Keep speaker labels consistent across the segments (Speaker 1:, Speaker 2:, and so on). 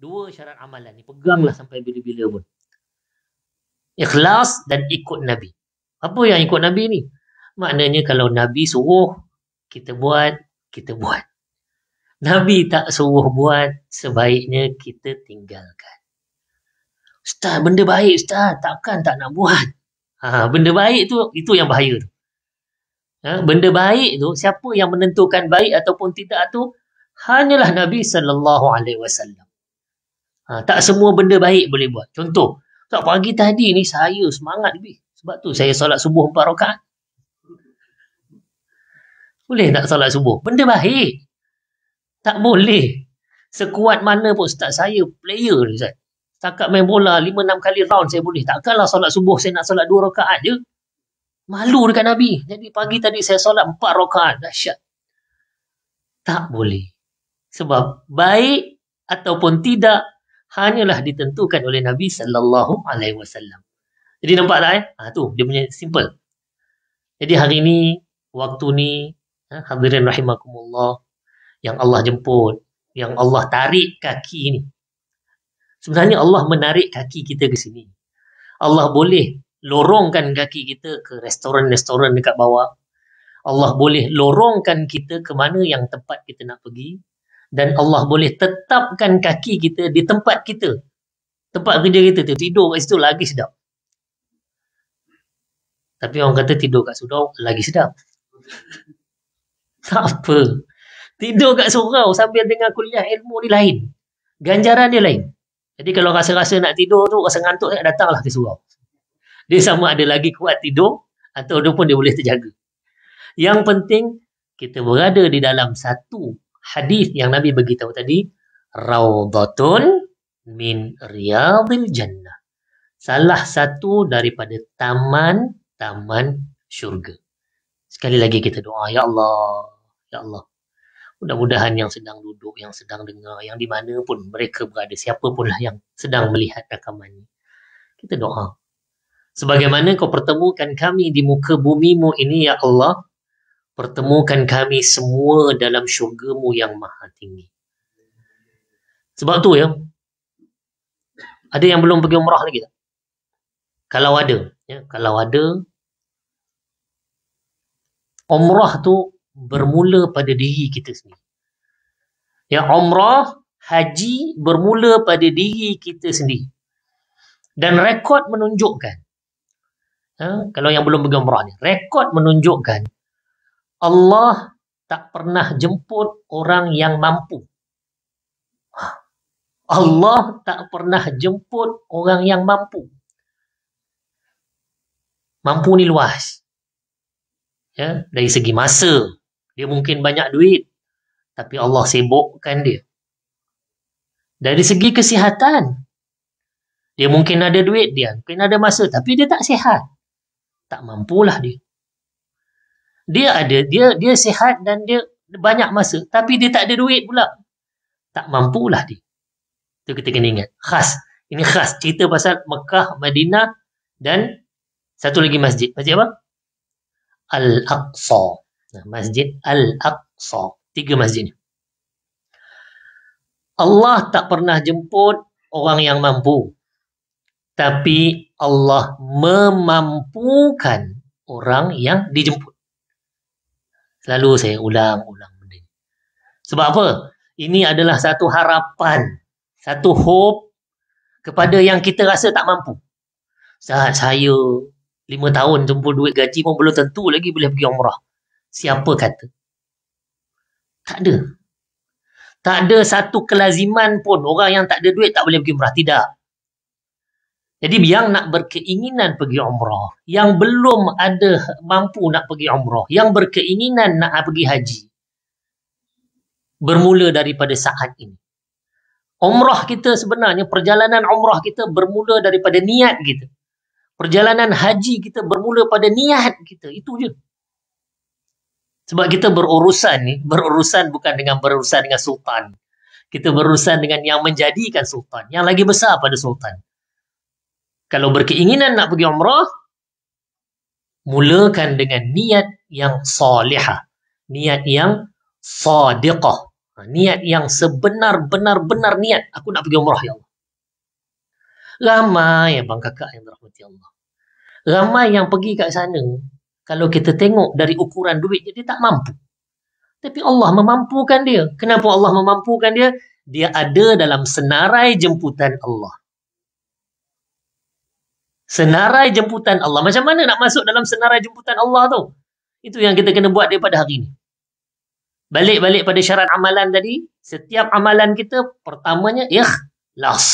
Speaker 1: Dua syarat amalan ni peganglah sampai bila-bila pun. Ikhlas dan ikut Nabi. Apa yang ikut Nabi ni? Maknanya kalau Nabi suruh kita buat, kita buat. Nabi tak suruh buat, sebaiknya kita tinggalkan. Ustaz, benda baik Ustaz. Takkan tak nak buat. Ha, benda baik tu, itu yang bahaya tu. Ha, benda baik tu, siapa yang menentukan baik ataupun tidak tu, hanyalah Nabi SAW. Ha, tak semua benda baik boleh buat. Contoh, tak pagi tadi ni saya semangat lebih. Sebab tu saya solat subuh empat rakaat. Boleh tak solat subuh? Benda baik. Tak boleh. Sekuat mana pun start saya player ni Ustaz. Setakat main bola 5-6 kali round saya boleh. Takkanlah solat subuh saya nak solat dua rakaat je. Malu dekat Nabi. Jadi pagi tadi saya solat 4 rakaat. Dahsyat. Tak boleh. Sebab baik ataupun tidak hanyalah ditentukan oleh Nabi sallallahu alaihi wasallam. Jadi nampak tak eh? Ha, tu dia punya simple. Jadi hari ni waktu ni ha, hadirin rahimakumullah yang Allah jemput, yang Allah tarik kaki ni. Sebenarnya Allah menarik kaki kita ke sini. Allah boleh lorongkan kaki kita ke restoran-restoran dekat bawah. Allah boleh lorongkan kita ke mana yang tempat kita nak pergi dan Allah boleh tetapkan kaki kita di tempat kita. Tempat kerja kita tu tidur kat situ lagi sedap. Tapi orang kata tidur kat surau lagi sedap. tak apa. Tidur kat surau sambil dengar kuliah ilmu ni lain. Ganjaran dia lain. Jadi kalau rasa-rasa nak tidur tu, rasa ngantuk tak datanglah ke surau. Dia sama ada lagi kuat tidur atau dia pun dia boleh terjaga. Yang penting kita berada di dalam satu hadis yang Nabi beritahu tadi, raudhatun min riyadil jannah. Salah satu daripada taman-taman syurga. Sekali lagi kita doa, ya Allah, ya Allah. Mudah-mudahan yang sedang duduk, yang sedang dengar, yang di mana pun mereka berada, siapa pun lah yang sedang melihat rakaman ini. Kita doa. Sebagaimana kau pertemukan kami di muka bumimu ini, ya Allah, pertemukan kami semua dalam syurgamu yang maha tinggi. Sebab tu ya, ada yang belum pergi umrah lagi tak? Kalau ada, ya, kalau ada, umrah tu bermula pada diri kita sendiri. Ya, umrah, haji bermula pada diri kita sendiri. Dan rekod menunjukkan, ya, kalau yang belum pergi umrah ni, rekod menunjukkan Allah tak pernah jemput orang yang mampu. Allah tak pernah jemput orang yang mampu. Mampu ni luas. Ya, dari segi masa, dia mungkin banyak duit. Tapi Allah sibukkan dia. Dari segi kesihatan, dia mungkin ada duit, dia mungkin ada masa. Tapi dia tak sihat. Tak mampulah dia dia ada dia dia sihat dan dia banyak masa tapi dia tak ada duit pula tak mampulah dia tu kita kena ingat khas ini khas cerita pasal Mekah Madinah dan satu lagi masjid masjid apa Al-Aqsa masjid Al-Aqsa tiga masjid ni Allah tak pernah jemput orang yang mampu tapi Allah memampukan orang yang dijemput Selalu saya ulang-ulang benda ini. Sebab apa? Ini adalah satu harapan. Satu hope kepada yang kita rasa tak mampu. Saat saya lima tahun jumpa duit gaji pun belum tentu lagi boleh pergi umrah. Siapa kata? Tak ada. Tak ada satu kelaziman pun orang yang tak ada duit tak boleh pergi umrah. Tidak. Jadi hmm. yang nak berkeinginan pergi umrah, yang belum ada mampu nak pergi umrah, yang berkeinginan nak pergi haji, bermula daripada saat ini. Umrah kita sebenarnya, perjalanan umrah kita bermula daripada niat kita. Perjalanan haji kita bermula pada niat kita. Itu je. Sebab kita berurusan ni, berurusan bukan dengan berurusan dengan sultan. Kita berurusan dengan yang menjadikan sultan. Yang lagi besar pada sultan. Kalau berkeinginan nak pergi umrah, mulakan dengan niat yang salihah. Niat yang sadiqah. Ha, niat yang sebenar-benar-benar niat. Aku nak pergi umrah, ya Allah.
Speaker 2: Ramai
Speaker 1: bang kakak yang berahmati Allah. Ramai yang pergi kat sana, kalau kita tengok dari ukuran duit, dia tak mampu. Tapi Allah memampukan dia. Kenapa Allah memampukan dia? Dia ada dalam senarai jemputan Allah senarai jemputan Allah. Macam mana nak masuk dalam senarai jemputan Allah tu? Itu yang kita kena buat daripada hari ini. Balik-balik pada syarat amalan tadi, setiap amalan kita pertamanya ikhlas.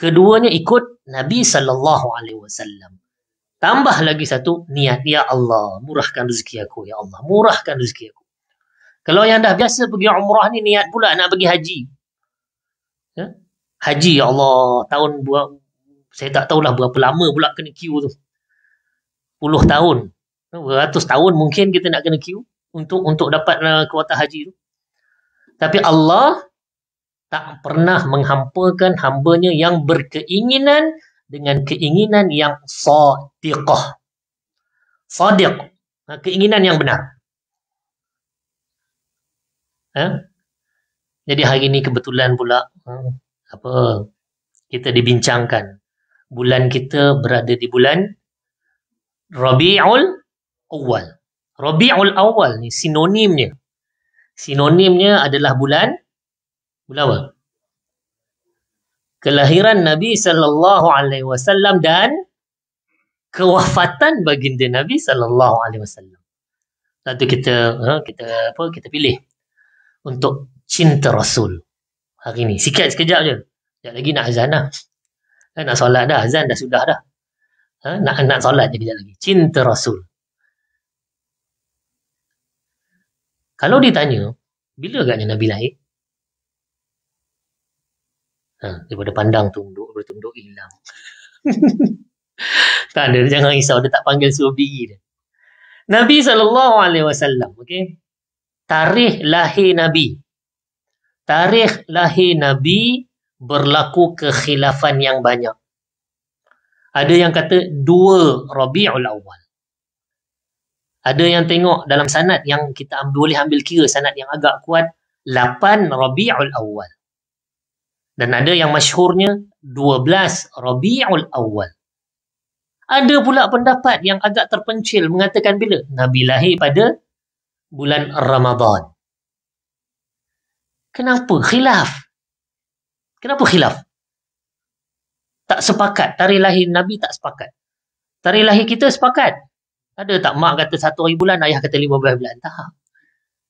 Speaker 1: Keduanya ikut Nabi sallallahu alaihi wasallam. Tambah lagi satu niat, ya Allah, murahkan rezeki aku ya Allah, murahkan rezeki aku. Kalau yang dah biasa pergi umrah ni niat pula nak pergi haji. Ya? Haji ya Allah, tahun saya tak tahulah berapa lama pula kena queue tu. Puluh tahun. Beratus tahun mungkin kita nak kena queue untuk untuk dapat uh, kuota haji tu. Tapi Allah tak pernah menghampakan hambanya yang berkeinginan dengan keinginan yang sadiqah. Sadiq. Ha, keinginan yang benar. Ha? Jadi hari ini kebetulan pula ha, apa kita dibincangkan bulan kita berada di bulan Rabi'ul Awal. Rabi'ul Awal ni sinonimnya. Sinonimnya adalah bulan bulan apa? Kelahiran Nabi sallallahu alaihi wasallam dan kewafatan baginda Nabi sallallahu alaihi wasallam. Satu kita ha, kita apa kita pilih untuk cinta Rasul hari ni. Sikit sekejap je. Sekejap lagi nak azan lah. Kan nak solat dah, azan dah sudah dah. Ha? Nak, nak solat je kejap lagi. Cinta Rasul. Kalau ditanya, bila agaknya Nabi lahir? Ha, daripada pandang tunduk, daripada tunduk hilang. tak ada, jangan risau. Dia tak panggil suruh diri dia. Nabi SAW, okay? tarikh lahir Nabi. Tarikh lahir Nabi berlaku kekhilafan yang banyak. Ada yang kata dua Rabiul Awal. Ada yang tengok dalam sanad yang kita ambil, boleh ambil kira sanad yang agak kuat lapan Rabiul Awal. Dan ada yang masyhurnya dua belas Rabiul Awal. Ada pula pendapat yang agak terpencil mengatakan bila Nabi lahir pada bulan Ramadhan. Kenapa khilaf? Kenapa khilaf? Tak sepakat. Tarikh lahir Nabi tak sepakat. Tarikh lahir kita sepakat. Ada tak mak kata satu hari bulan, ayah kata lima belas bulan? Tak.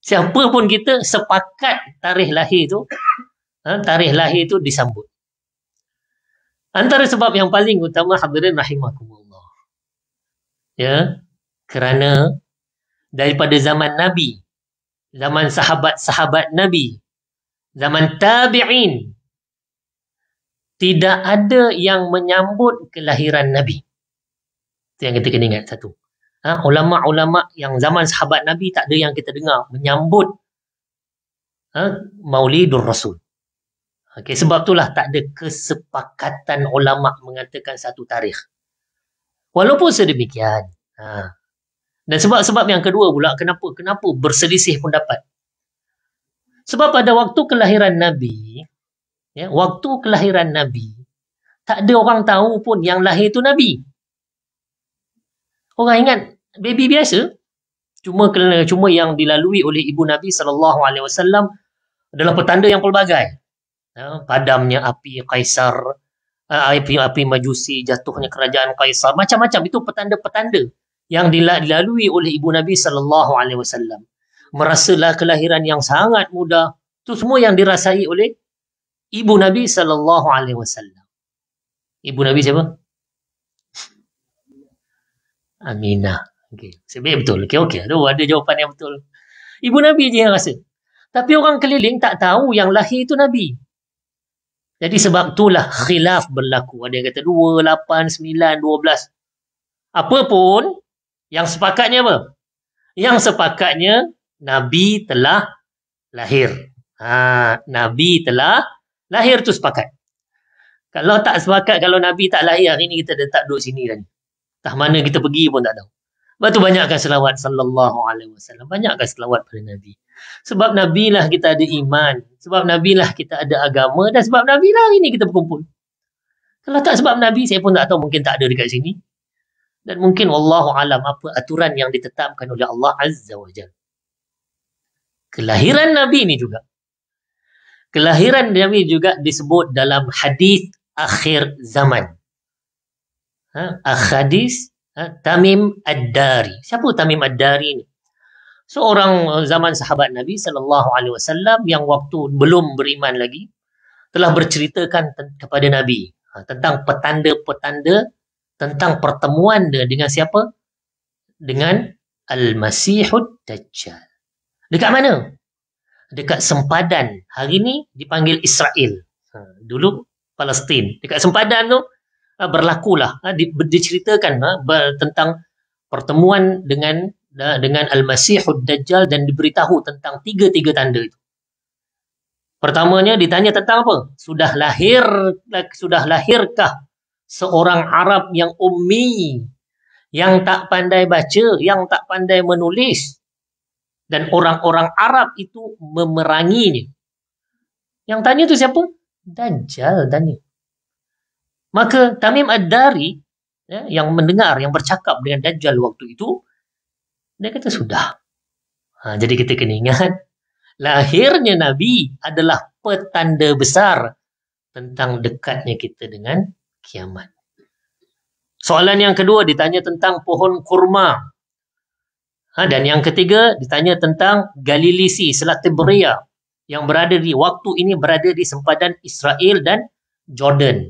Speaker 1: Siapa pun kita sepakat tarikh lahir tu, ha, tarikh lahir tu disambut. Antara sebab yang paling utama hadirin rahimahkumullah. Ya, kerana daripada zaman Nabi, zaman sahabat-sahabat Nabi, zaman tabi'in, tidak ada yang menyambut kelahiran Nabi. Itu yang kita kena ingat satu. Ha, ulama-ulama yang zaman sahabat Nabi tak ada yang kita dengar menyambut ha, Maulidur Rasul. Okay, sebab itulah tak ada kesepakatan ulama mengatakan satu tarikh. Walaupun sedemikian. Ha. Dan sebab-sebab yang kedua pula kenapa kenapa berselisih pendapat? Sebab pada waktu kelahiran Nabi, Ya, waktu kelahiran Nabi, tak ada orang tahu pun yang lahir tu Nabi. Orang ingat baby biasa, cuma cuma yang dilalui oleh ibu Nabi saw adalah petanda yang pelbagai. Ya, padamnya api Kaisar, eh, api api Majusi, jatuhnya kerajaan Kaisar, macam-macam itu petanda-petanda yang dilalui oleh ibu Nabi saw Merasalah kelahiran yang sangat mudah, itu semua yang dirasai oleh ibu Nabi sallallahu alaihi wasallam. Ibu Nabi siapa? Aminah. Okey, sebab betul. Okey, okey. Ada ada jawapan yang betul. Ibu Nabi je yang rasa. Tapi orang keliling tak tahu yang lahir itu Nabi. Jadi sebab itulah khilaf berlaku. Ada yang kata 2, 8, 9, 12. Apapun, yang sepakatnya apa? Yang sepakatnya Nabi telah lahir. Ha, Nabi telah Lahir tu sepakat. Kalau tak sepakat, kalau Nabi tak lahir, hari ni kita tak duduk sini dan Tak mana kita pergi pun tak tahu. Lepas tu banyakkan selawat sallallahu alaihi wasallam. Banyakkan selawat pada Nabi. Sebab Nabi lah kita ada iman. Sebab Nabi lah kita ada agama. Dan sebab Nabi lah hari ni kita berkumpul. Kalau tak sebab Nabi, saya pun tak tahu mungkin tak ada dekat sini. Dan mungkin wallahu alam apa aturan yang ditetapkan oleh Allah Azza wa Jalla. Kelahiran Nabi ni juga Kelahiran Nabi juga disebut dalam hadis akhir zaman. Ha, hadis ha, Tamim Ad-Dari. Siapa Tamim Ad-Dari ni? Seorang uh, zaman sahabat Nabi sallallahu alaihi wasallam yang waktu belum beriman lagi telah berceritakan te- kepada Nabi ha, tentang petanda-petanda tentang pertemuan dia dengan siapa? Dengan Al-Masihud Dajjal. Dekat mana? dekat sempadan hari ni dipanggil Israel ha, dulu Palestin dekat sempadan tu ha, berlakulah ha, di diceritakan tentang pertemuan dengan dengan Al-Masihud Masih Dajjal dan diberitahu tentang tiga-tiga tanda itu pertamanya ditanya tentang apa sudah lahir sudah lahirkah seorang Arab yang ummi yang tak pandai baca yang tak pandai menulis dan orang-orang Arab itu memeranginya. Yang tanya tu siapa? Dajjal tanya. Maka Tamim Ad-Dari ya, yang mendengar, yang bercakap dengan Dajjal waktu itu, dia kata sudah. Ha, jadi kita kena ingat, lahirnya Nabi adalah petanda besar tentang dekatnya kita dengan kiamat. Soalan yang kedua ditanya tentang pohon kurma Ha, dan yang ketiga ditanya tentang Galilisi, Selat Tiberia yang berada di waktu ini berada di sempadan Israel dan Jordan.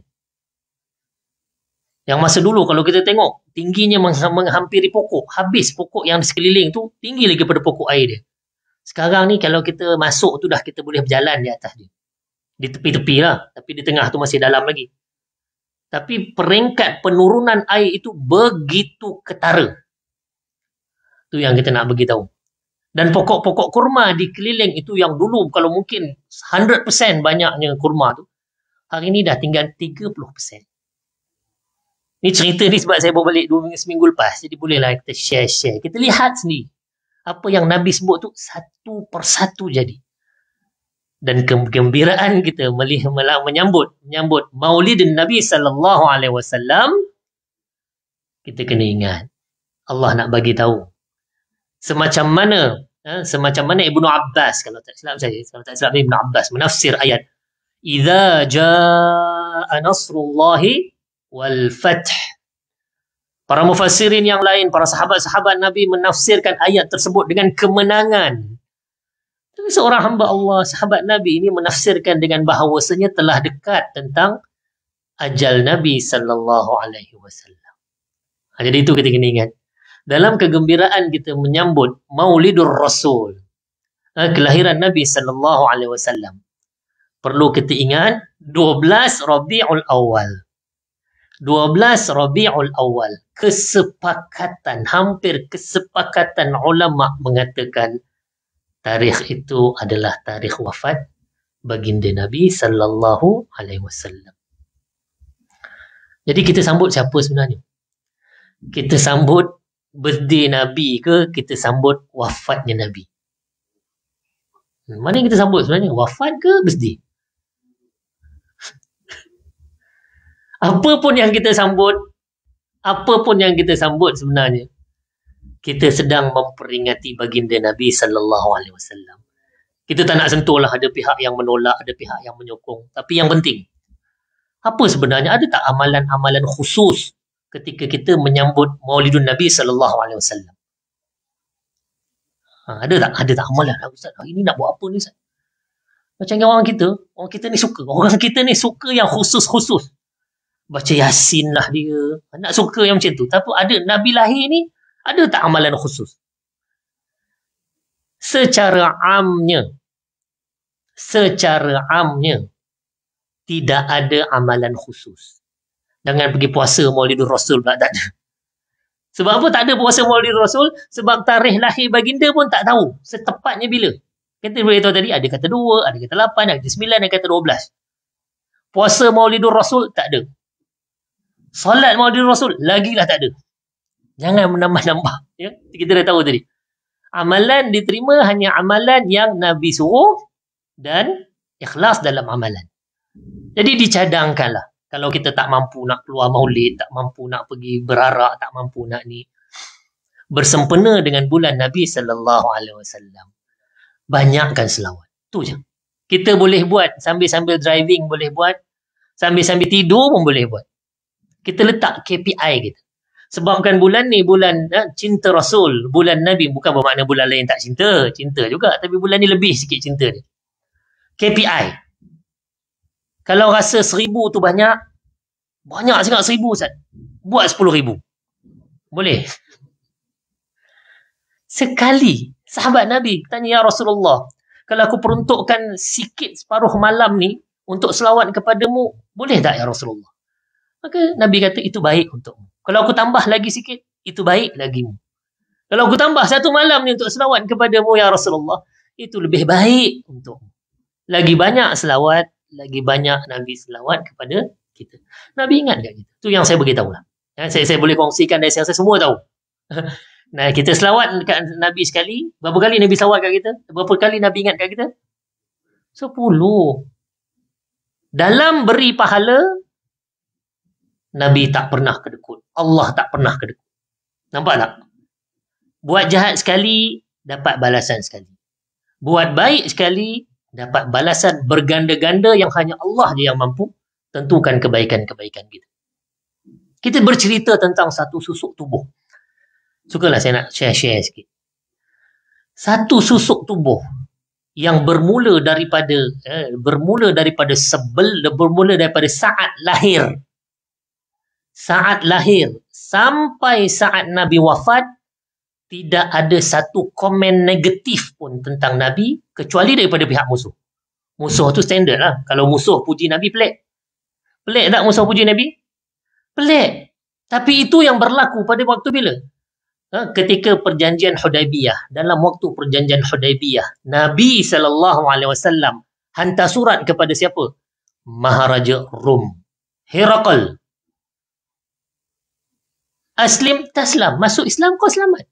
Speaker 1: Yang masa dulu kalau kita tengok tingginya menghampiri pokok, habis pokok yang di sekeliling tu tinggi lagi pada pokok air dia. Sekarang ni kalau kita masuk tu dah kita boleh berjalan di atas dia. Di tepi-tepi lah. Tapi di tengah tu masih dalam lagi. Tapi peringkat penurunan air itu begitu ketara. Itu yang kita nak bagi tahu. Dan pokok-pokok kurma di keliling itu yang dulu kalau mungkin 100% banyaknya kurma tu hari ini dah tinggal 30%. Ini cerita ni sebab saya bawa balik dua minggu seminggu lepas. Jadi bolehlah kita share-share. Kita lihat sendiri. Apa yang Nabi sebut tu satu persatu jadi. Dan kegembiraan kita melihat menyambut menyambut Maulid Nabi sallallahu alaihi wasallam kita kena ingat Allah nak bagi tahu semacam mana ha, semacam mana Ibnu Abbas kalau tak silap saya kalau tak silap Ibnu Abbas menafsir ayat idza jaa nasrullahi wal fath para mufassirin yang lain para sahabat-sahabat Nabi menafsirkan ayat tersebut dengan kemenangan tapi seorang hamba Allah sahabat Nabi ini menafsirkan dengan bahawasanya telah dekat tentang ajal Nabi sallallahu alaihi wasallam. Ha, jadi itu kita kena ingat dalam kegembiraan kita menyambut Maulidur Rasul eh, kelahiran Nabi sallallahu alaihi wasallam perlu kita ingat 12 Rabiul Awal 12 Rabiul Awal kesepakatan hampir kesepakatan ulama mengatakan tarikh itu adalah tarikh wafat baginda Nabi sallallahu alaihi wasallam jadi kita sambut siapa sebenarnya kita sambut birthday Nabi ke kita sambut wafatnya Nabi? Hmm, mana yang kita sambut sebenarnya? Wafat ke birthday? Apapun yang kita sambut, apapun yang kita sambut sebenarnya, kita sedang memperingati baginda Nabi sallallahu alaihi wasallam. Kita tak nak sentuh lah ada pihak yang menolak, ada pihak yang menyokong. Tapi yang penting, apa sebenarnya ada tak amalan-amalan khusus ketika kita menyambut Maulidun Nabi sallallahu alaihi wasallam. Ha, ada tak ada tak amalan lah ustaz. Hari ni nak buat apa ni ustaz? Macam yang orang kita, orang kita ni suka. Orang kita ni suka yang khusus-khusus. Baca Yasin lah dia. Nak suka yang macam tu. Tapi ada Nabi lahir ni, ada tak amalan khusus? Secara amnya, secara amnya, tidak ada amalan khusus. Jangan pergi puasa Maulidur Rasul pula tak ada. Sebab apa tak ada puasa Maulidur Rasul? Sebab tarikh lahir baginda pun tak tahu setepatnya bila. Kita boleh tadi ada kata 2, ada kata 8, ada kata 9, ada kata 12. Puasa Maulidur Rasul tak ada. Solat Maulidur Rasul lagilah tak ada. Jangan menambah-nambah. Ya? Kita dah tahu tadi. Amalan diterima hanya amalan yang Nabi suruh dan ikhlas dalam amalan. Jadi dicadangkanlah kalau kita tak mampu nak keluar maulid, tak mampu nak pergi berarak, tak mampu nak ni bersempena dengan bulan Nabi sallallahu alaihi wasallam. Banyakkan selawat. Tu je. Kita boleh buat sambil-sambil driving boleh buat, sambil-sambil tidur pun boleh buat. Kita letak KPI kita. Sebabkan bulan ni bulan eh, cinta Rasul, bulan Nabi bukan bermakna bulan lain tak cinta, cinta juga tapi bulan ni lebih sikit cinta dia. KPI kalau rasa seribu tu banyak, banyak sangat seribu Ustaz. Buat sepuluh ribu. Boleh? Sekali, sahabat Nabi tanya, Ya Rasulullah, kalau aku peruntukkan sikit separuh malam ni untuk selawat kepadamu, boleh tak Ya Rasulullah? Maka Nabi kata, itu baik untukmu. Kalau aku tambah lagi sikit, itu baik lagi mu. Kalau aku tambah satu malam ni untuk selawat kepadamu, Ya Rasulullah, itu lebih baik untukmu. Lagi banyak selawat, lagi banyak Nabi selawat kepada kita. Nabi ingat tak kita? Itu yang saya beritahu lah. Ya, saya, saya boleh kongsikan dari saya, saya semua tahu. Nah, kita selawat kat Nabi sekali. Berapa kali Nabi selawat kat kita? Berapa kali Nabi ingat kat kita? Sepuluh. Dalam beri pahala, Nabi tak pernah kedekut. Allah tak pernah kedekut. Nampak tak? Buat jahat sekali, dapat balasan sekali. Buat baik sekali, dapat balasan berganda-ganda yang hanya Allah dia yang mampu tentukan kebaikan-kebaikan kita. Kita bercerita tentang satu susuk tubuh. Sukalah saya nak share-share sikit. Satu susuk tubuh yang bermula daripada eh, bermula daripada sebel bermula daripada saat lahir saat lahir sampai saat Nabi wafat tidak ada satu komen negatif pun tentang Nabi kecuali daripada pihak musuh. Musuh tu standard lah. Kalau musuh puji Nabi pelik. Pelik tak musuh puji Nabi? Pelik. Tapi itu yang berlaku pada waktu bila? Ha, ketika perjanjian Hudaibiyah. Dalam waktu perjanjian Hudaibiyah. Nabi SAW hantar surat kepada siapa? Maharaja Rum. Herakal. Aslim taslam. Masuk Islam kau selamat.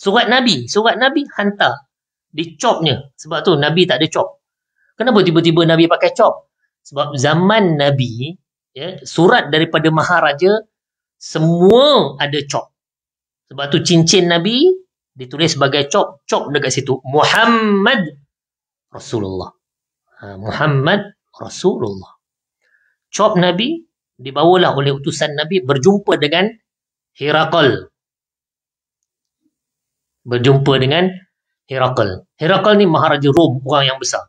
Speaker 1: Surat Nabi, surat Nabi hantar. Dicopnya. Sebab tu Nabi tak ada cop. Kenapa tiba-tiba Nabi pakai cop? Sebab zaman Nabi, ya, surat daripada Maharaja, semua ada cop. Sebab tu cincin Nabi ditulis sebagai cop. Cop dekat situ. Muhammad Rasulullah. Ha, Muhammad Rasulullah. Cop Nabi dibawalah oleh utusan Nabi berjumpa dengan Hirakal berjumpa dengan Herakl. Herakl ni maharaja Rom, orang yang besar.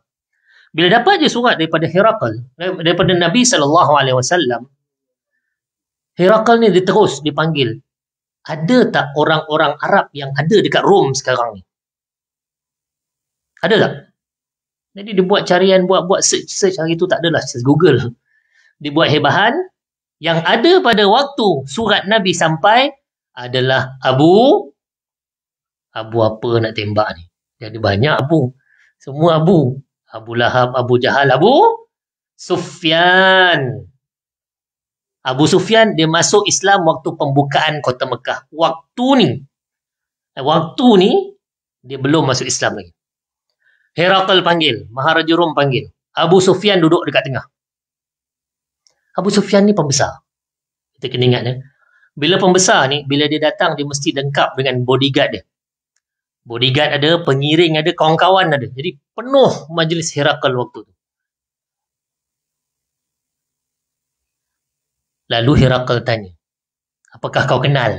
Speaker 1: Bila dapat dia surat daripada Herakl, daripada Nabi sallallahu alaihi wasallam, Herakl ni dia terus dipanggil. Ada tak orang-orang Arab yang ada dekat Rom sekarang ni? Ada tak? Jadi dia buat carian, buat-buat search-search hari tu tak adalah search Google. Dia buat hebahan yang ada pada waktu surat Nabi sampai adalah Abu abu apa nak tembak ni. Jadi banyak abu. Semua abu. Abu Lahab, Abu Jahal, Abu Sufyan. Abu Sufyan dia masuk Islam waktu pembukaan kota Mekah. Waktu ni. Eh, waktu ni dia belum masuk Islam lagi. Herakl panggil. Maharaja Rom panggil. Abu Sufyan duduk dekat tengah. Abu Sufyan ni pembesar. Kita kena ingat ya. Bila pembesar ni, bila dia datang, dia mesti lengkap dengan bodyguard dia. Bodyguard ada, pengiring ada, kawan-kawan ada. Jadi penuh majlis Herakal waktu tu. Lalu Herakal tanya, apakah kau kenal?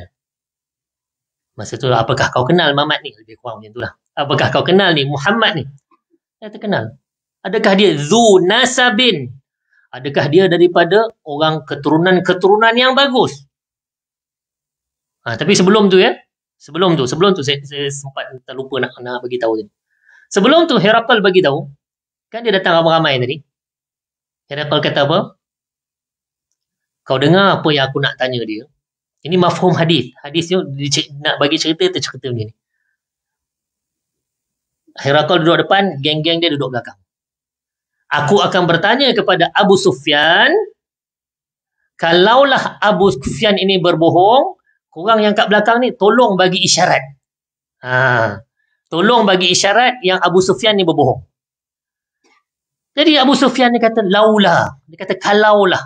Speaker 1: Masa itu? apakah kau kenal Muhammad ni? Lebih kurang macam tu lah. Apakah kau kenal ni Muhammad ni? Saya tak kenal. Adakah dia Zu Nasabin? Adakah dia daripada orang keturunan-keturunan yang bagus? Ha, tapi sebelum tu ya, Sebelum tu, sebelum tu saya, saya sempat terlupa nak nak bagi tahu tadi. Sebelum tu Herakl bagi tahu, kan dia datang ramai-ramai tadi. Herakl kata apa? Kau dengar apa yang aku nak tanya dia? Ini mafhum hadis. Hadis ni nak bagi cerita tu cerita macam ni. Herakl duduk depan, geng-geng dia duduk belakang. Aku akan bertanya kepada Abu Sufyan, kalaulah Abu Sufyan ini berbohong, korang yang kat belakang ni tolong bagi isyarat. Ha. Tolong bagi isyarat yang Abu Sufyan ni berbohong. Jadi Abu Sufyan ni kata laulah, dia kata kalaulah.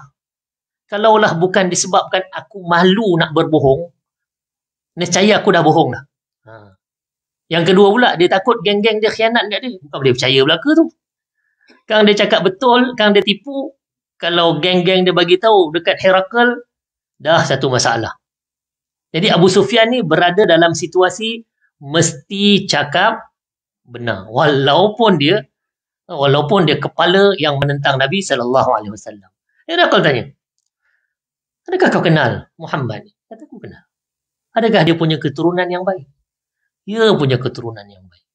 Speaker 1: Kalaulah bukan disebabkan aku malu nak berbohong, nescaya aku dah bohong dah. Ha. Yang kedua pula dia takut geng-geng dia khianat dekat dia, bukan boleh percaya belaka tu. Kang dia cakap betul, kang dia tipu, kalau geng-geng dia bagi tahu dekat Herakle dah satu masalah. Jadi Abu Sufyan ni berada dalam situasi mesti cakap benar walaupun dia walaupun dia kepala yang menentang Nabi sallallahu alaihi wasallam. Dia kau tanya. Adakah kau kenal Muhammad? Kata aku kenal. Adakah dia punya keturunan yang baik? Dia ya, punya keturunan yang baik.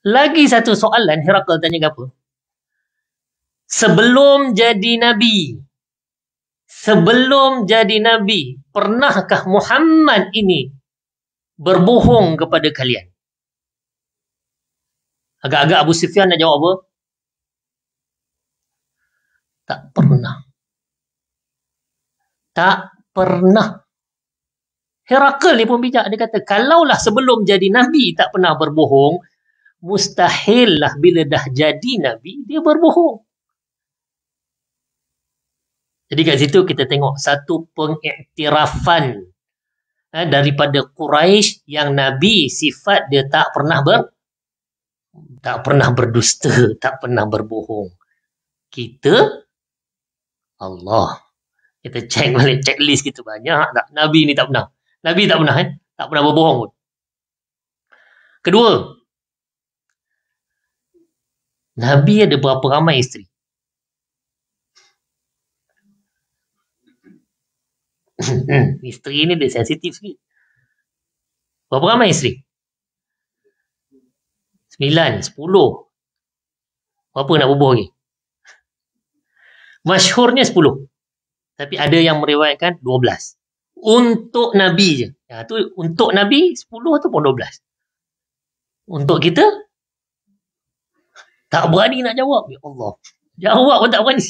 Speaker 1: Lagi satu soalan Herakal tanya apa? Sebelum jadi Nabi, sebelum jadi nabi pernahkah Muhammad ini berbohong kepada kalian agak-agak Abu Sufyan nak jawab apa tak pernah tak pernah Herakl ni pun bijak dia kata kalaulah sebelum jadi nabi tak pernah berbohong mustahillah bila dah jadi nabi dia berbohong jadi kat situ kita tengok satu pengiktirafan eh, daripada Quraisy yang Nabi sifat dia tak pernah ber tak pernah berdusta, tak pernah berbohong. Kita Allah kita check balik checklist kita banyak tak nabi ni tak pernah nabi tak pernah eh tak pernah berbohong pun kedua nabi ada berapa ramai isteri hmm. Isteri ni dia sensitif sikit Berapa ramai isteri? Sembilan, sepuluh Berapa nak bubuh lagi? Masyurnya sepuluh Tapi ada yang meriwayatkan dua belas Untuk Nabi je ya, tu Untuk Nabi sepuluh ataupun dua belas Untuk kita Tak berani nak jawab Ya Allah Jawab pun tak berani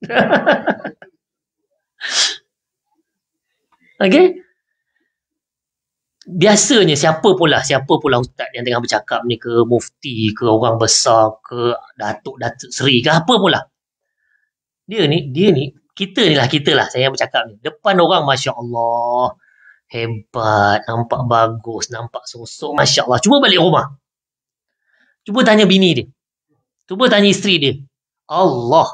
Speaker 1: Okay, Biasanya siapa pula siapa pula ustaz yang tengah bercakap ni ke mufti ke orang besar ke datuk datuk seri ke apa pula. Dia ni dia ni kita ni lah kita lah saya yang bercakap ni. Depan orang masya-Allah hebat, nampak bagus, nampak sosok masya-Allah. Cuba balik rumah. Cuba tanya bini dia. Cuba tanya isteri dia. Allah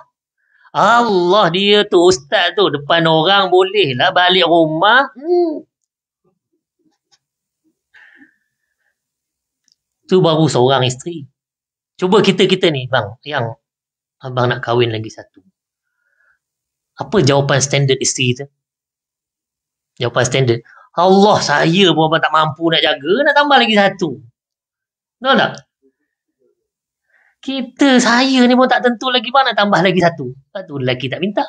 Speaker 1: Allah dia tu ustaz tu depan orang boleh lah balik rumah. Hmm. Tu baru seorang isteri. Cuba kita-kita ni bang yang abang nak kahwin lagi satu. Apa jawapan standard isteri tu? Jawapan standard. Allah saya pun abang tak mampu nak jaga nak tambah lagi satu. Tahu tak? kita saya ni pun tak tentu lagi mana tambah lagi satu. Satu lelaki tak minta.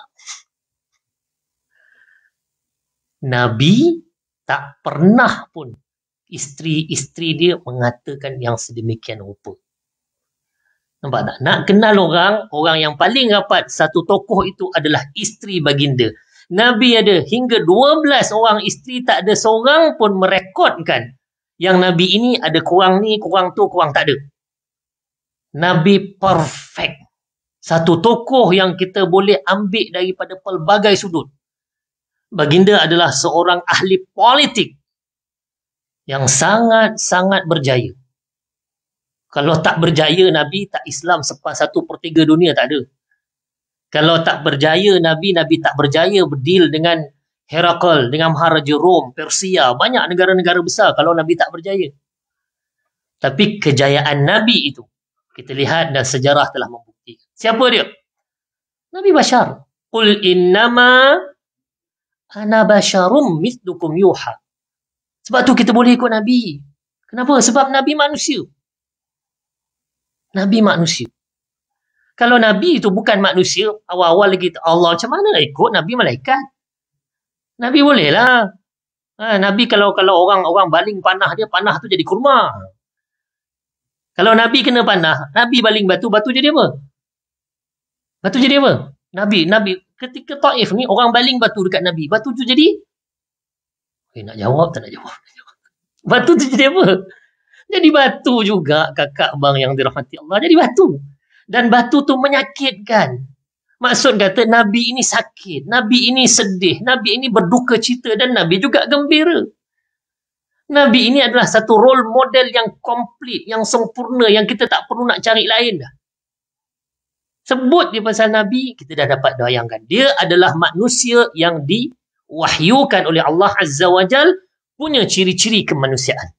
Speaker 1: Nabi tak pernah pun isteri-isteri dia mengatakan yang sedemikian rupa. Nampak tak? Nak kenal orang, orang yang paling rapat satu tokoh itu adalah isteri baginda. Nabi ada hingga 12 orang isteri tak ada seorang pun merekodkan yang Nabi ini ada kurang ni, kurang tu, kurang tak ada. Nabi perfect. Satu tokoh yang kita boleh ambil daripada pelbagai sudut. Baginda adalah seorang ahli politik yang sangat-sangat berjaya. Kalau tak berjaya Nabi, tak Islam sepas satu per tiga dunia tak ada. Kalau tak berjaya Nabi, Nabi tak berjaya berdeal dengan Herakl, dengan Maharaja Rom, Persia, banyak negara-negara besar kalau Nabi tak berjaya. Tapi kejayaan Nabi itu, kita lihat dan sejarah telah membuktikan. Siapa dia? Nabi Bashar. Qul innama ana basharum mithlukum yuha. Sebab tu kita boleh ikut Nabi. Kenapa? Sebab Nabi manusia. Nabi manusia. Kalau Nabi itu bukan manusia, awal-awal lagi Allah macam mana nak ikut Nabi malaikat? Nabi bolehlah. Ha, Nabi kalau kalau orang orang baling panah dia, panah tu jadi kurma. Kalau Nabi kena panah, Nabi baling batu, batu jadi apa? Batu jadi apa? Nabi, Nabi. Ketika Taif ni, orang baling batu dekat Nabi. Batu tu jadi? Okay, eh, nak jawab tak nak jawab? Batu tu jadi apa? Jadi batu juga kakak bang yang dirahmati Allah. Jadi batu. Dan batu tu menyakitkan. Maksud kata Nabi ini sakit. Nabi ini sedih. Nabi ini berduka cita. Dan Nabi juga gembira. Nabi ini adalah satu role model yang komplit, yang sempurna, yang kita tak perlu nak cari lain dah. Sebut dia pasal Nabi, kita dah dapat bayangkan. Dia adalah manusia yang diwahyukan oleh Allah Azza wa Jal punya ciri-ciri kemanusiaan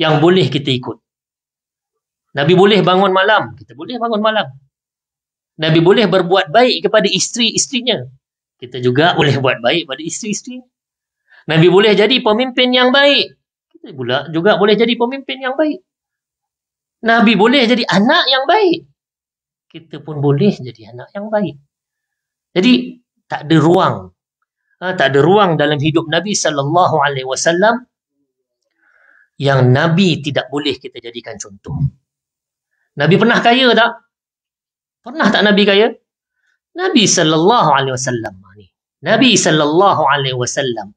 Speaker 1: yang boleh kita ikut. Nabi boleh bangun malam, kita boleh bangun malam. Nabi boleh berbuat baik kepada isteri-isterinya. Kita juga boleh buat baik pada isteri-isterinya. Nabi boleh jadi pemimpin yang baik. Kita pula juga boleh jadi pemimpin yang baik. Nabi boleh jadi anak yang baik. Kita pun boleh jadi anak yang baik. Jadi tak ada ruang. Ha, tak ada ruang dalam hidup Nabi sallallahu alaihi wasallam yang Nabi tidak boleh kita jadikan contoh. Nabi pernah kaya tak? Pernah tak Nabi kaya? Nabi sallallahu alaihi wasallam ni. Nabi sallallahu alaihi wasallam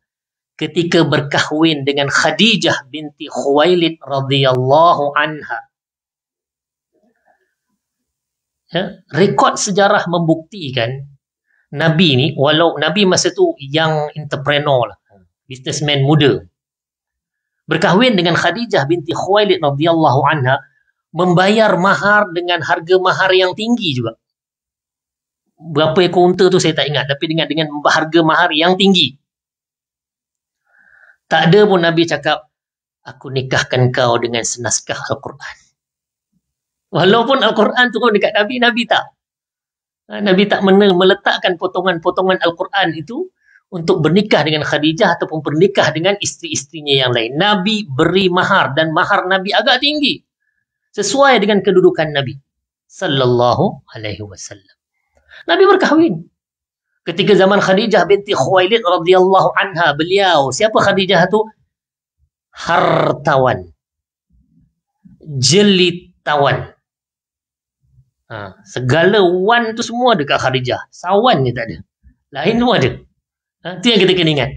Speaker 1: ketika berkahwin dengan Khadijah binti Khuwailid radhiyallahu anha. Ya, rekod sejarah membuktikan Nabi ni walau Nabi masa tu yang entrepreneur lah, businessman muda. Berkahwin dengan Khadijah binti Khuwailid radhiyallahu anha membayar mahar dengan harga mahar yang tinggi juga. Berapa ekor unta tu saya tak ingat tapi dengan dengan harga mahar yang tinggi. Tak ada pun Nabi cakap, aku nikahkan kau dengan senaskah Al-Quran. Walaupun Al-Quran turun dekat Nabi, Nabi tak. Ha, Nabi tak meletakkan potongan-potongan Al-Quran itu untuk bernikah dengan Khadijah ataupun bernikah dengan isteri-isterinya yang lain. Nabi beri mahar dan mahar Nabi agak tinggi. Sesuai dengan kedudukan Nabi. Sallallahu alaihi wasallam. Nabi berkahwin ketika zaman Khadijah binti Khuwailid radhiyallahu anha beliau siapa Khadijah tu hartawan jelitawan ha, segala wan tu semua dekat Khadijah sawan je tak ada lain semua ada ha, tu yang kita kena ingat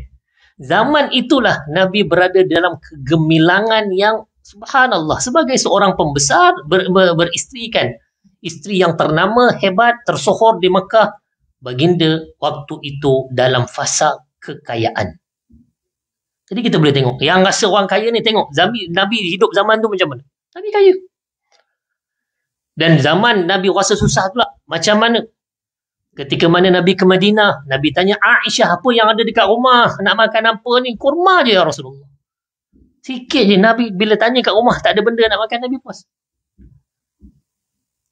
Speaker 1: zaman itulah Nabi berada dalam kegemilangan yang subhanallah sebagai seorang pembesar ber, ber, beristrikan isteri yang ternama hebat tersohor di Mekah baginda waktu itu dalam fasa kekayaan. Jadi kita boleh tengok. Yang rasa orang kaya ni tengok. Zabi, Nabi hidup zaman tu macam mana? Nabi kaya. Dan zaman Nabi rasa susah pula. Macam mana? Ketika mana Nabi ke Madinah, Nabi tanya Aisyah apa yang ada dekat rumah? Nak makan apa ni? Kurma je ya Rasulullah. Sikit je Nabi bila tanya kat rumah tak ada benda nak makan Nabi puas.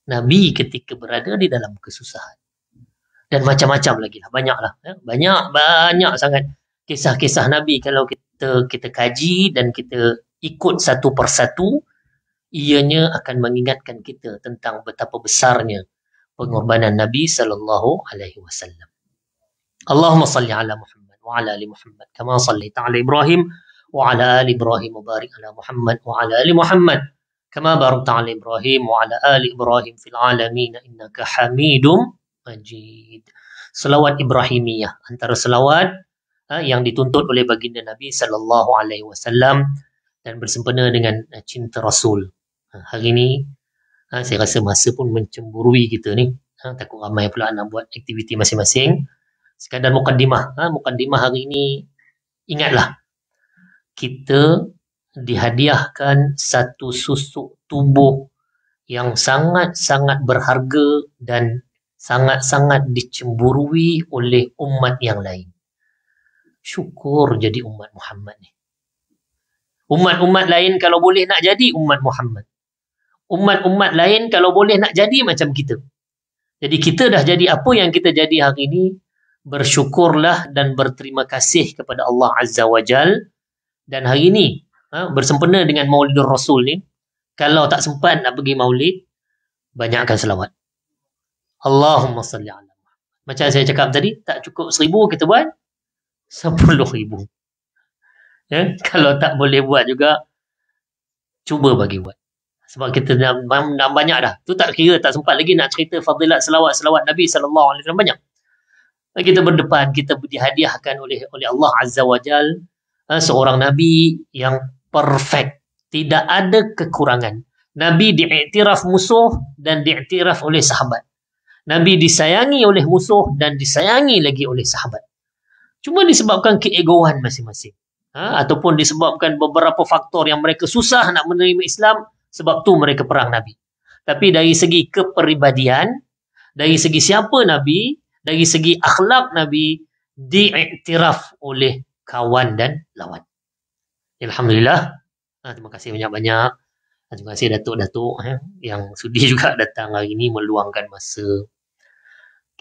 Speaker 1: Nabi ketika berada di dalam kesusahan dan macam-macam lagi lah. Banyak lah. Ya. Banyak, banyak sangat kisah-kisah Nabi kalau kita kita kaji dan kita ikut satu persatu, ianya akan mengingatkan kita tentang betapa besarnya pengorbanan Nabi sallallahu alaihi wasallam. Allahumma salli ala Muhammad wa ala ali Muhammad kama sallaita taala Ibrahim wa ala ali Ibrahim wa barik ala Muhammad wa ala ali Muhammad kama barakta ala Ibrahim wa ala ali Ibrahim fil alamin innaka Hamidum majid. Selawat Ibrahimiyah antara selawat uh, yang dituntut oleh baginda Nabi sallallahu alaihi wasallam dan bersempena dengan ha, cinta Rasul. Uh, hari ini uh, saya rasa masa pun mencemburui kita ni. Uh, takut ramai pula nak buat aktiviti masing-masing. Sekadar mukadimah Uh, mukaddimah hari ini ingatlah kita dihadiahkan satu susuk tubuh yang sangat-sangat berharga dan sangat-sangat dicemburui oleh umat yang lain. Syukur jadi umat Muhammad ni. Umat-umat lain kalau boleh nak jadi umat Muhammad. Umat-umat lain kalau boleh nak jadi macam kita. Jadi kita dah jadi apa yang kita jadi hari ini, bersyukurlah dan berterima kasih kepada Allah Azza wa Jal. Dan hari ini, ha, bersempena dengan maulidur Rasul ni, kalau tak sempat nak pergi maulid, banyakkan selawat. Allahumma salli ala Macam saya cakap tadi, tak cukup seribu kita buat, sepuluh ribu. Ya? Kalau tak boleh buat juga, cuba bagi buat. Sebab kita dah, dah banyak dah. Tu tak kira, tak sempat lagi nak cerita fadilat selawat-selawat Nabi SAW banyak. Kita berdepan, kita dihadiahkan oleh oleh Allah Azza wa Jal eh, seorang Nabi yang perfect. Tidak ada kekurangan. Nabi diiktiraf musuh dan diiktiraf oleh sahabat. Nabi disayangi oleh musuh dan disayangi lagi oleh sahabat. Cuma disebabkan keegoan masing-masing. Ha? Ataupun disebabkan beberapa faktor yang mereka susah nak menerima Islam sebab tu mereka perang Nabi. Tapi dari segi keperibadian, dari segi siapa Nabi, dari segi akhlak Nabi, diiktiraf oleh kawan dan lawan. Alhamdulillah. Ha, terima kasih banyak-banyak. Ha, terima kasih Datuk-Datuk eh, yang sudi juga datang hari ini meluangkan masa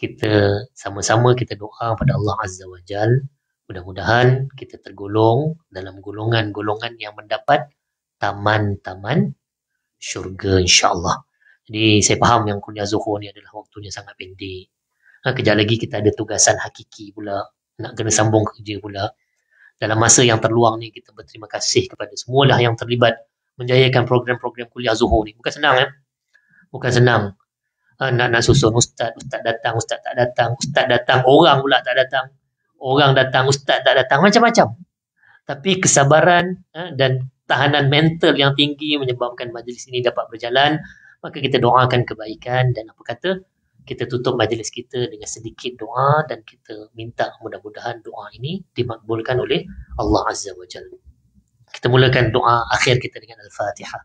Speaker 1: kita sama-sama kita doa pada Allah Azza wa Jal. Mudah-mudahan kita tergolong dalam golongan-golongan yang mendapat taman-taman syurga insyaAllah. Jadi saya faham yang kuliah zuhur ni adalah waktunya sangat pendek. Ha, kejap lagi kita ada tugasan hakiki pula. Nak kena sambung kerja pula. Dalam masa yang terluang ni kita berterima kasih kepada semualah yang terlibat menjayakan program-program kuliah zuhur ni. Bukan senang eh. Bukan senang uh, nak nak susun ustaz ustaz datang ustaz tak datang ustaz datang orang pula tak datang orang datang ustaz tak datang macam-macam tapi kesabaran uh, dan tahanan mental yang tinggi menyebabkan majlis ini dapat berjalan maka kita doakan kebaikan dan apa kata kita tutup majlis kita dengan sedikit doa dan kita minta mudah-mudahan doa ini dimakbulkan oleh Allah Azza wa Jalla. Kita mulakan doa akhir kita dengan Al-Fatihah.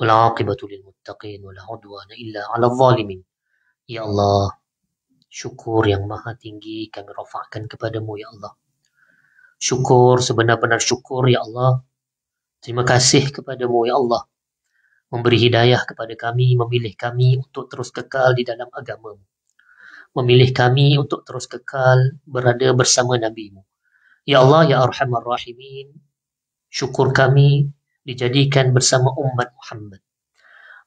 Speaker 1: ولا عاقبة للمتقين ولا illa ala على الظالمين يا الله syukur yang maha tinggi kami rafakkan kepadamu ya Allah. Syukur sebenar-benar syukur ya Allah. Terima kasih kepadamu ya Allah. Memberi hidayah kepada kami, memilih kami untuk terus kekal di dalam agama. Memilih kami untuk terus kekal berada bersama Nabi-Mu. Ya Allah, Ya Arhamar Rahimin, syukur kami dijadikan bersama umat Muhammad.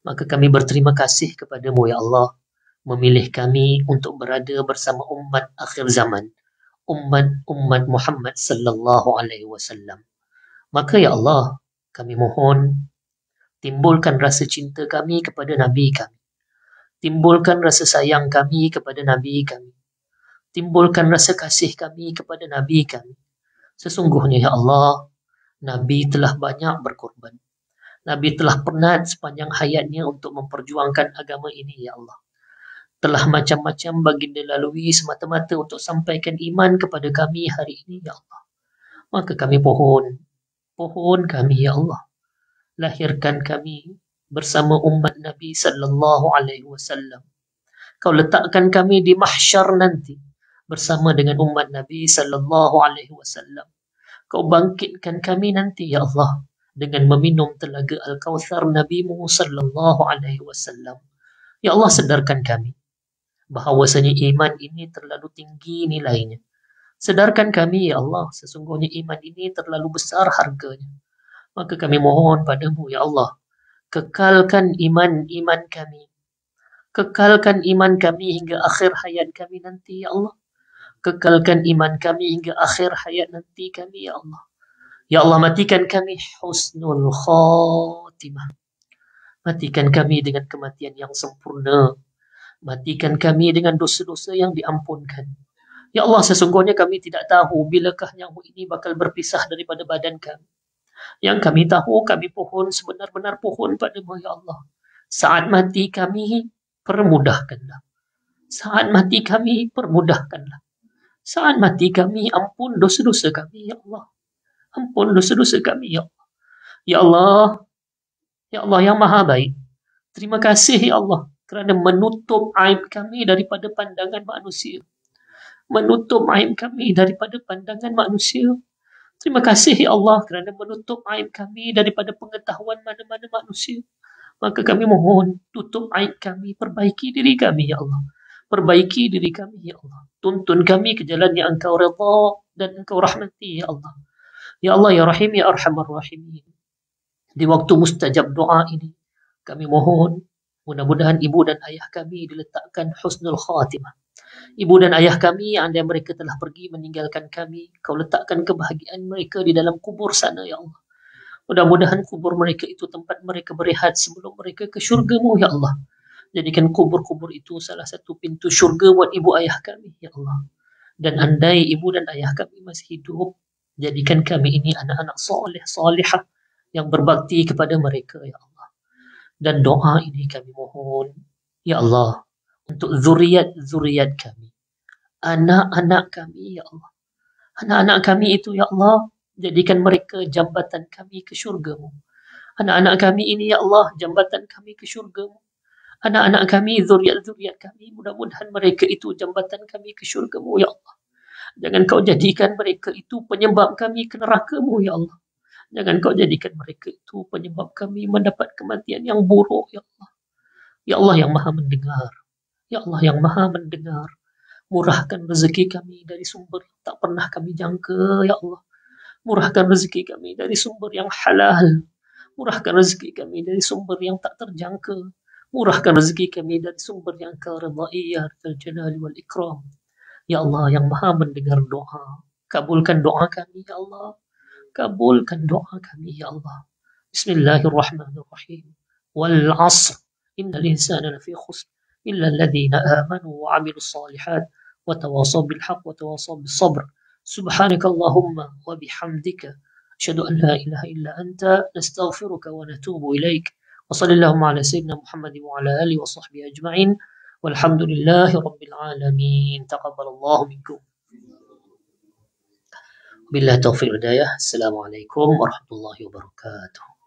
Speaker 1: Maka kami berterima kasih kepadamu ya Allah memilih kami untuk berada bersama umat akhir zaman, umat umat Muhammad sallallahu alaihi wasallam. Maka ya Allah, kami mohon timbulkan rasa cinta kami kepada nabi kami. Timbulkan rasa sayang kami kepada nabi kami. Timbulkan rasa kasih kami kepada nabi kami. Sesungguhnya ya Allah, Nabi telah banyak berkorban. Nabi telah penat sepanjang hayatnya untuk memperjuangkan agama ini, Ya Allah. Telah macam-macam baginda dilalui semata-mata untuk sampaikan iman kepada kami hari ini, Ya Allah. Maka kami pohon, pohon kami, Ya Allah. Lahirkan kami bersama umat Nabi Sallallahu Alaihi Wasallam. Kau letakkan kami di mahsyar nanti bersama dengan umat Nabi Sallallahu Alaihi Wasallam. Kau bangkitkan kami nanti ya Allah dengan meminum telaga Al-Kautsar Nabimu sallallahu alaihi wasallam. Ya Allah sedarkan kami bahawasanya iman ini terlalu tinggi nilainya. Sedarkan kami ya Allah sesungguhnya iman ini terlalu besar harganya. Maka kami mohon padamu ya Allah kekalkan iman-iman kami. Kekalkan iman kami hingga akhir hayat kami nanti ya Allah kekalkan iman kami hingga akhir hayat nanti kami ya Allah. Ya Allah matikan kami husnul khatimah. Matikan kami dengan kematian yang sempurna. Matikan kami dengan dosa-dosa yang diampunkan. Ya Allah sesungguhnya kami tidak tahu bilakah nyawa ini bakal berpisah daripada badan kami. Yang kami tahu kami pohon sebenar-benar pohon pada ya Allah. Saat mati kami permudahkanlah. Saat mati kami permudahkanlah. Saat mati kami, ya ampun dosa-dosa kami, Ya Allah. Ampun dosa-dosa kami, Ya Allah. Ya Allah, Ya Allah yang maha baik. Terima kasih, Ya Allah, kerana menutup aib kami daripada pandangan manusia. Menutup aib kami daripada pandangan manusia. Terima kasih, Ya Allah, kerana menutup aib kami daripada pengetahuan mana-mana manusia. Maka kami mohon, tutup aib kami, perbaiki diri kami, Ya Allah. Perbaiki diri kami, Ya Allah. Tuntun kami ke jalan yang engkau rata dan engkau rahmati, Ya Allah. Ya Allah, Ya Rahim, Ya Arhamar Rahim. Di waktu mustajab doa ini, kami mohon mudah-mudahan ibu dan ayah kami diletakkan husnul khatimah. Ibu dan ayah kami yang anda mereka telah pergi meninggalkan kami, kau letakkan kebahagiaan mereka di dalam kubur sana, Ya Allah. Mudah-mudahan kubur mereka itu tempat mereka berehat sebelum mereka ke syurga-Mu, Ya Allah jadikan kubur-kubur itu salah satu pintu syurga buat ibu ayah kami ya Allah dan andai ibu dan ayah kami masih hidup jadikan kami ini anak-anak soleh solehah yang berbakti kepada mereka ya Allah dan doa ini kami mohon ya Allah untuk zuriat-zuriat kami anak-anak kami ya Allah anak-anak kami itu ya Allah jadikan mereka jambatan kami ke syurga-Mu. Anak-anak kami ini ya Allah, jambatan kami ke syurga-Mu anak-anak kami, zuriat-zuriat kami. Mudah-mudahan mereka itu jambatan kami ke syurga Ya Allah. Jangan kau jadikan mereka itu penyebab kami ke neraka Ya Allah. Jangan kau jadikan mereka itu penyebab kami mendapat kematian yang buruk, Ya Allah. Ya Allah yang maha mendengar. Ya Allah yang maha mendengar. Murahkan rezeki kami dari sumber yang tak pernah kami jangka, Ya Allah.
Speaker 2: Murahkan rezeki
Speaker 1: kami dari sumber yang halal. Murahkan rezeki kami dari sumber yang tak terjangka. Murahkan rezeki kami dari sumber yang engkau redai ya Jalal wal Ikram. Ya Allah yang maha mendengar doa. Kabulkan doa kami ya Allah. Kabulkan doa kami ya Allah. Bismillahirrahmanirrahim. Wal 'asr. Innal insana lafi khusr illa alladhina amanu wa 'amilus salihat wa tawasaw bil haqq wa tawasaw bis sabr. Subhanakallahumma wa bihamdika. an la ilaha illa anta, أنت wa natubu ilaika. وصلى اللهم على سيدنا محمد وعلى آله وصحبه أجمعين والحمد لله رب العالمين تقبل الله منكم بالله توفيق الهداية السلام عليكم ورحمة الله وبركاته